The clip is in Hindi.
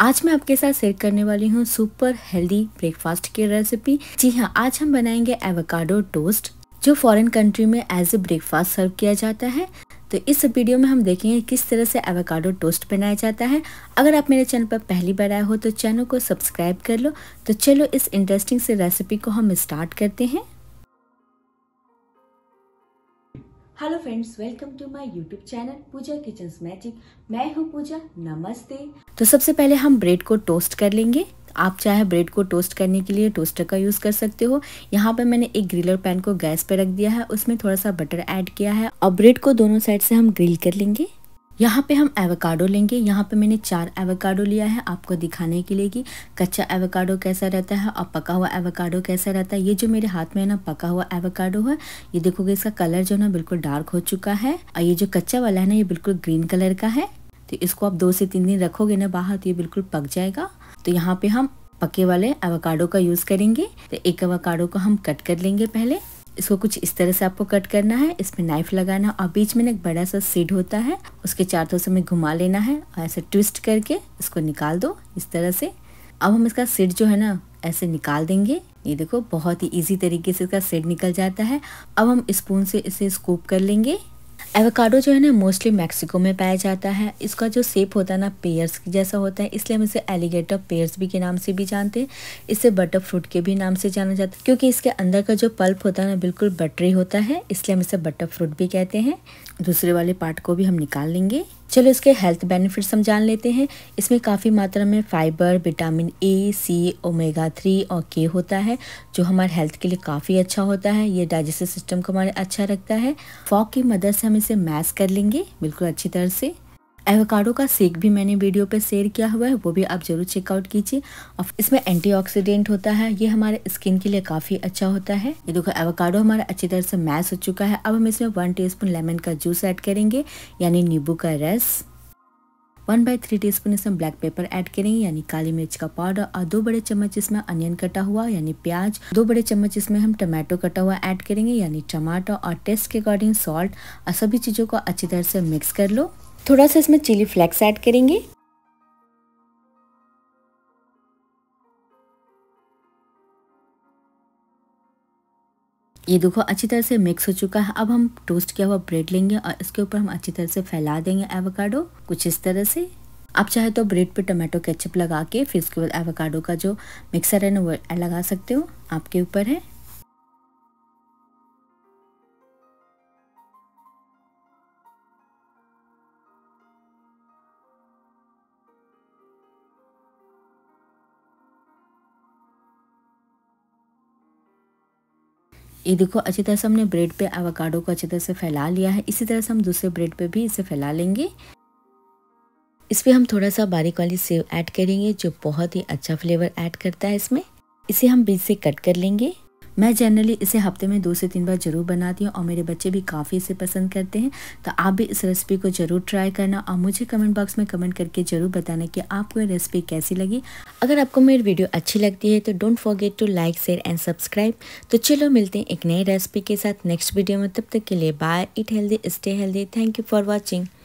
आज मैं आपके साथ शेयर करने वाली हूँ सुपर हेल्दी ब्रेकफास्ट की रेसिपी जी हाँ आज हम बनाएंगे एवोकाडो टोस्ट जो फॉरेन कंट्री में एज ए ब्रेकफास्ट सर्व किया जाता है तो इस वीडियो में हम देखेंगे किस तरह से एवोकाडो टोस्ट बनाया जाता है अगर आप मेरे चैनल पर पहली बार आए हो तो चैनल को सब्सक्राइब कर लो तो चलो इस इंटरेस्टिंग से रेसिपी को हम स्टार्ट करते हैं hello friends welcome to my YouTube channel Pooja kitchen magic मैं हूँ पूजा नमस्ते तो सबसे पहले हम ब्रेड को टोस्ट कर लेंगे आप चाहे ब्रेड को टोस्ट करने के लिए टोस्टर का यूज़ कर सकते हो यहाँ पे मैंने एक ग्रिलर पैन को गैस पे रख दिया है उसमें थोड़ा सा बटर ऐड किया है और ब्रेड को दोनों साइड से हम ग्रिल कर लेंगे यहाँ पे हम एवोकाडो लेंगे यहाँ पे मैंने चार एवोकाडो लिया है आपको दिखाने के लिए कि कच्चा एवोकाडो कैसा रहता है और पका हुआ एवोकाडो कैसा रहता है ये जो मेरे हाथ में है ना पका हुआ एवोकाडो है ये देखोगे इसका कलर जो है ना बिल्कुल डार्क हो चुका है और ये जो कच्चा वाला है ना ये बिल्कुल ग्रीन कलर का है तो इसको आप दो से तीन दिन रखोगे ना बाहर तो ये बिल्कुल पक जाएगा तो यहाँ पे हम पके वाले एवोकाडो का यूज़ करेंगे तो एक एवोकाडो को हम कट कर लेंगे पहले इसको कुछ इस तरह से आपको कट करना है इसमें नाइफ लगाना है और बीच में एक बड़ा सा सीड होता है उसके चारों से हमें घुमा लेना है और ऐसे ट्विस्ट करके इसको निकाल दो इस तरह से अब हम इसका सीड जो है ना ऐसे निकाल देंगे ये देखो बहुत ही इजी तरीके से इसका सेड निकल जाता है अब हम स्पून से इसे स्कूप कर लेंगे एवोकाडो जो है ना मोस्टली मैक्सिको में पाया जाता है इसका जो सेप होता है ना पेयर्स जैसा होता है इसलिए हम इसे एलिगेटर पेयर्स भी के नाम से भी जानते हैं इसे बटर फ्रूट के भी नाम से जाना जाता है क्योंकि इसके अंदर का जो पल्प होता है ना बिल्कुल बटरी होता है इसलिए हम इसे बटर फ्रूट भी कहते हैं दूसरे वाले पार्ट को भी हम निकाल लेंगे चलो इसके हेल्थ बेनिफिट्स हम जान लेते हैं इसमें काफ़ी मात्रा में fibre vitamin A C omega three और के होता है जो हमारे हेल्थ के लिए काफ़ी अच्छा होता है ये डाइजेस्टिव सिस्टम को हमारे अच्छा रखता है फॉक की मदद से हम इसे मैस कर लेंगे बिल्कुल अच्छी तरह से एवोकाडो का सेक भी मैंने वीडियो पे शेयर किया हुआ है वो भी आप ज़रूर चेकआउट कीजिए और इसमें एंटीऑक्सीडेंट होता है ये हमारे स्किन के लिए काफ़ी अच्छा होता है ये देखो एवोकाडो हमारा अच्छी तरह से मैश हो चुका है अब हम इसमें वन टीस्पून लेमन का जूस ऐड करेंगे यानी नींबू का रस one by three teaspoon इसमें ब्लैक पेपर ऐड करेंगे यानी काली मिर्च का पाउडर और दो बड़े चम्मच इसमें अनियन कटा हुआ यानी प्याज दो बड़े चम्मच इसमें हम टमाटो कटा हुआ ऐड करेंगे यानी टमाटो और टेस्ट के अकॉर्डिंग सॉल्ट और सभी चीज़ों को अच्छी तरह से मिक्स कर लो थोड़ा सा इसमें चिली फ्लेक्स ऐड करेंगे ये देखो अच्छी तरह से मिक्स हो चुका है अब हम टोस्ट किया हुआ ब्रेड लेंगे और इसके ऊपर हम अच्छी तरह से फैला देंगे एवोकाडो कुछ इस तरह से आप चाहे तो ब्रेड पे टमाटो केचप लगा के फिर उसके बाद एवोकाडो का जो मिक्सर है ना वो लगा सकते हो आपके ऊपर है ये देखो अच्छी तरह से हमने ब्रेड पे एवोकाडो को अच्छी तरह से फैला लिया है इसी तरह से हम दूसरे ब्रेड पे भी इसे फैला लेंगे इस पर हम थोड़ा सा बारीक वाली सेव ऐड करेंगे जो बहुत ही अच्छा फ्लेवर ऐड करता है इसमें इसे हम बीच से कट कर लेंगे मैं जनरली इसे हफ्ते में दो से तीन बार ज़रूर बनाती हूँ और मेरे बच्चे भी काफ़ी इसे पसंद करते हैं तो आप भी इस रेसिपी को ज़रूर ट्राई करना और मुझे कमेंट बॉक्स में कमेंट करके ज़रूर बताना कि आपको ये रेसिपी कैसी लगी अगर आपको मेरी वीडियो अच्छी लगती है तो don't forget to like share and subscribe तो चलो मिलते हैं एक नई रेसिपी के साथ नेक्स्ट वीडियो में तब तक के लिए bye eat healthy stay healthy thank you for watching